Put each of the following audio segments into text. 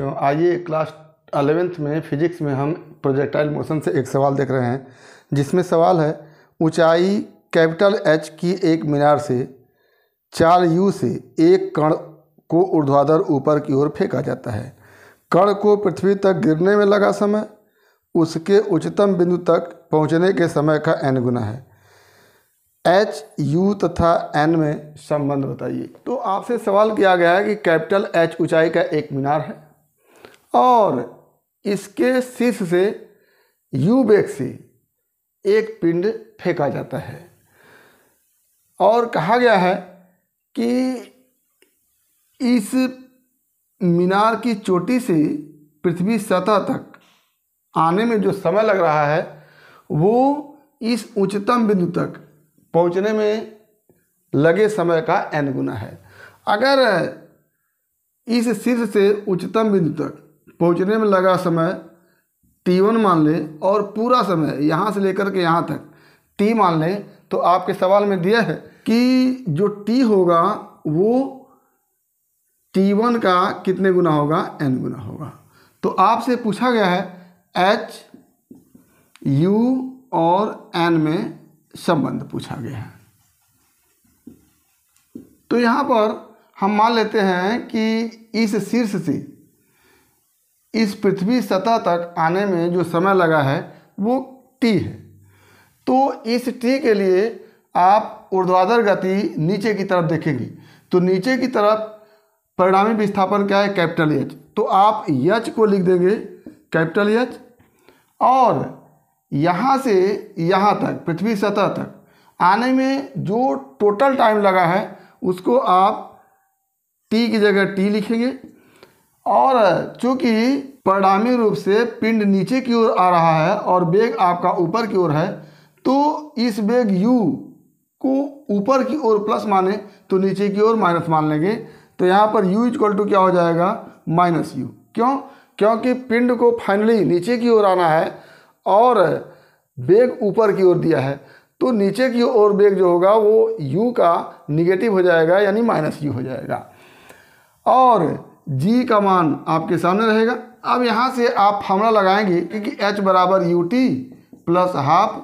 बच्चों आइए class eleventh में फिजिक्स में हम प्रोजेक्टाइल मोशन से एक सवाल देख रहे हैं जिसमें सवाल है ऊंचाई कैपिटल एच की एक मीनार से चार यू से एक कण को ऊर्ध्वाधर ऊपर की ओर फेंका जाता है कण को पृथ्वी तक गिरने में लगा समय उसके उच्चतम बिंदु तक पहुंचने के समय का एन गुना है एच यू तथा एन में संबंध बताइए तो आपसे सवाल किया गया है कि कैपिटल एच ऊंचाई का एक मीनार है और इसके शीर्ष से से एक पिंड फेंका जाता है और कहा गया है कि इस मीनार की चोटी से पृथ्वी सतह तक आने में जो समय लग रहा है वो इस उच्चतम बिंदु तक पहुंचने में लगे समय का एन गुना है अगर इस शीर्ष से उच्चतम बिंदु तक पहुंचने में लगा समय टी वन मान लें और पूरा समय यहाँ से लेकर के यहाँ तक टी मान लें तो आपके सवाल में दिया है कि जो टी होगा वो टी वन का कितने गुना होगा एन गुना होगा तो आपसे पूछा गया है एच यू और एन में संबंध पूछा गया है तो यहाँ पर हम मान लेते हैं कि इस शीर्ष से इस पृथ्वी सतह तक आने में जो समय लगा है वो टी है तो इस टी के लिए आप ऊर्ध्वाधर गति नीचे की तरफ देखेंगे तो नीचे की तरफ परिणामी विस्थापन क्या है कैपिटल एच तो आप यच को लिख देंगे कैपिटल एच और यहाँ से यहाँ तक पृथ्वी सतह तक आने में जो टोटल टाइम लगा है उसको आप टी की जगह टी लिखेंगे और चूंकि परिणामी रूप से पिंड नीचे की ओर आ रहा है और बेग आपका ऊपर की ओर है तो इस बेग u को ऊपर की ओर प्लस माने तो नीचे की ओर माइनस मान लेंगे तो यहाँ पर u इक्वल टू क्या हो जाएगा माइनस यू क्यों क्योंकि पिंड को फाइनली नीचे की ओर आना है और बेग ऊपर की ओर दिया है तो नीचे की ओर बेग जो होगा वो u का निगेटिव हो जाएगा यानी माइनस यू हो जाएगा और जी का मान आपके सामने रहेगा अब यहाँ से आप हमला लगाएंगे क्योंकि एच बराबर U T plus half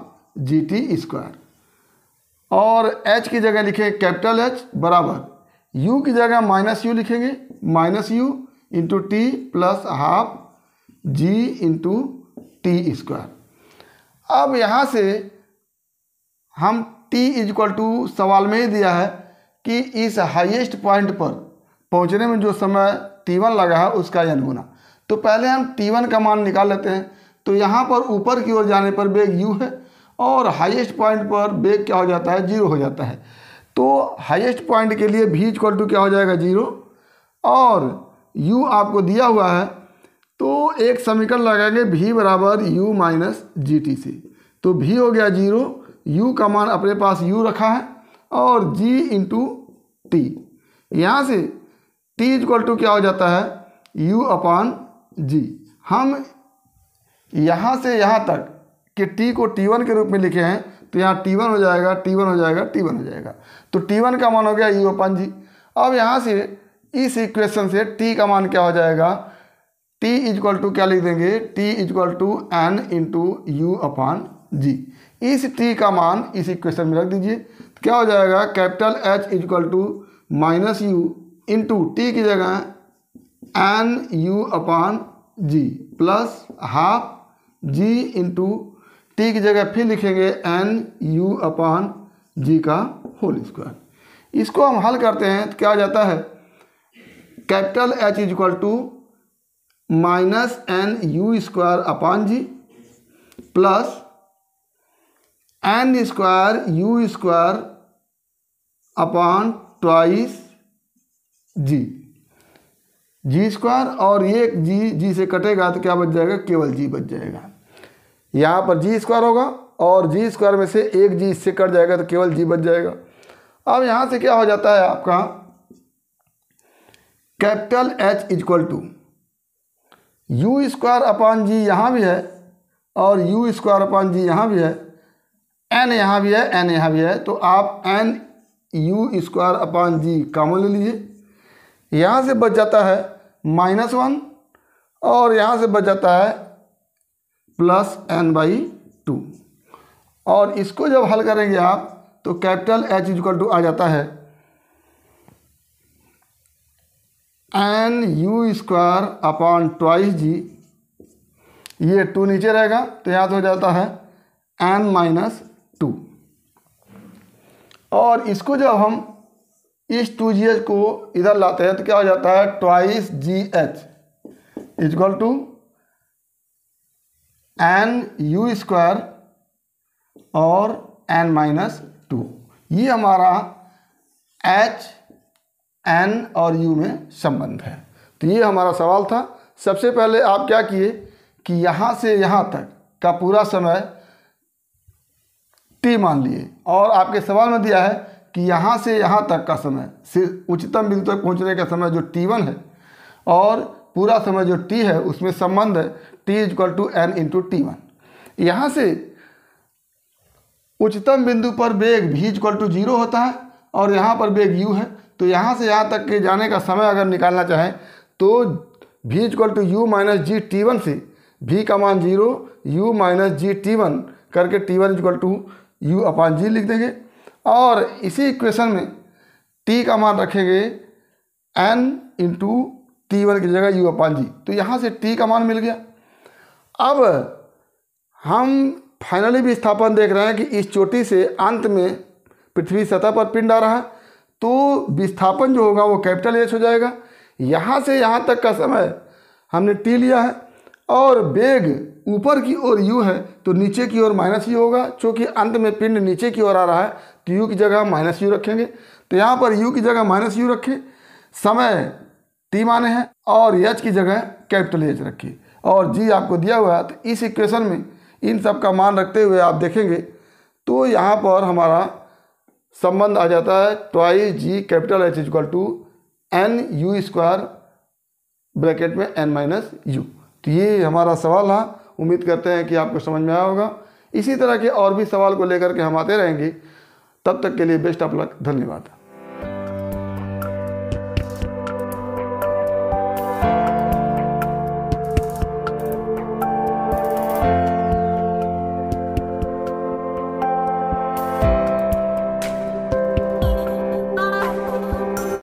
G T square और एच की जगह लिखें कैपिटल एच बराबर यू की जगह माइनस यू लिखेंगे minus U into T plus half G into T square अब यहाँ से हम टी इज इक्वल टू सवाल में ही दिया है कि इस हाईएस्ट पॉइंट पर पहुँचने में जो समय टी लगा है उसका एन गुना तो पहले हम टी का मान निकाल लेते हैं तो यहाँ पर ऊपर की ओर जाने पर बेग यू है और हाईएस्ट पॉइंट पर बेग क्या हो जाता है जीरो हो जाता है तो हाईएस्ट पॉइंट के लिए भी इक्वल टू क्या हो जाएगा जीरो और यू आपको दिया हुआ है तो एक समीकरण लगाएंगे भी बराबर यू माइनस जी टी सी तो भी हो गया जीरो यू का मान अपने पास यू रखा है और जी इंटू टी यहाँ से टी इक्वल टू क्या हो जाता है यू अपॉन जी हम यहाँ से यहाँ तक कि टी को टी वन के रूप में लिखे हैं तो यहाँ टी वन हो जाएगा टी वन हो जाएगा टी वन हो जाएगा तो टी वन का मान हो गया यू अपन जी अब यहाँ से इस इक्वेशन से टी का मान क्या हो जाएगा टी इजक्वल टू क्या लिख देंगे T is equal to N into U upon G इस टी का मान इस इक्वेशन में रख दीजिए तो क्या हो जाएगा capital H is equal to minus U into T की जगह N U upon G plus half G into T की जगह फिर लिखेंगे एन यू अपॉन जी का होल स्क्वायर इसको हम हल करते हैं तो क्या जाता है capital H is equal to minus N U square upon G plus N square U square upon twice G G square और ये जी जी से कटेगा तो क्या बच जाएगा केवल जी बच जाएगा यहाँ पर जी स्क्वायर होगा और जी स्क्वायर में से एक जी इससे कट जाएगा तो केवल जी बच जाएगा अब यहाँ से क्या हो जाता है आपका capital H is equal to U square upon G यहाँ भी है और यू स्क्वायर अपान जी यहाँ भी है एन यहाँ भी है एन यहाँ भी है तो आप N U square upon G common ले लीजिए यहाँ से बच जाता है माइनस वन और यहाँ से बच जाता है प्लस एन बाई टू और इसको जब हल करेंगे आप तो कैपिटल एच इजक्वल टू आ जाता है N U square upon twice G ये टू नीचे रहेगा तो यहाँ से हो जाता है एन माइनस टू और इसको जब हम इस टू जी एच को इधर लाते हैं तो क्या हो जाता है twice G H is equal to N U square और एन माइनस टू ये हमारा एच एन और यू में संबंध है तो ये हमारा सवाल था सबसे पहले आप क्या किए कि यहाँ से यहाँ तक का पूरा समय टी मान लिए और आपके सवाल में दिया है कि यहाँ से यहाँ तक का समय उच्चतम बिंदु तक पहुँचने का समय जो टी वन है और पूरा समय जो टी है उसमें संबंध है T equal to N into T one यहाँ से उच्चतम बिंदु पर वेग भी इक्वल टू जीरो होता है और यहाँ पर वेग यू है तो यहाँ से यहाँ तक के जाने का समय अगर निकालना चाहें तो भी equal to U minus G T one से भी का मान zero U minus G T one करके T one equal to U upon G लिख देंगे और इसी इक्वेशन में टी का मान रखेंगे एन इंटू टी वन की जगह यू अपान जी तो यहाँ से टी का मान मिल गया अब हम फाइनली भी स्थापन देख रहे हैं कि इस चोटी से अंत में पृथ्वी सतह पर पिंड आ रहा है तो विस्थापन जो होगा वो कैपिटल एच हो जाएगा यहाँ से यहाँ तक का समय हमने टी लिया है और बेग ऊपर की ओर यू है तो नीचे की ओर माइनस यू होगा चूँकि अंत में पिंड नीचे की ओर आ रहा है तो यू की जगह माइनस यू रखेंगे तो यहाँ पर यू की जगह माइनस यू रखें समय टी माने हैं और एच की जगह कैपिटल एच रखिए और जी आपको दिया हुआ है तो इस इक्वेशन में इन सब का मान रखते हुए आप देखेंगे तो यहाँ पर हमारा संबंध आ जाता है twice G capital H is equal to N U square bracket में एन माइनस यू तो ये हमारा सवाल रहा उम्मीद करते हैं कि आपको समझ में आया होगा इसी तरह के और भी सवाल को लेकर के हम आते रहेंगे तब तक के लिए बेस्ट ऑफ लक धन्यवाद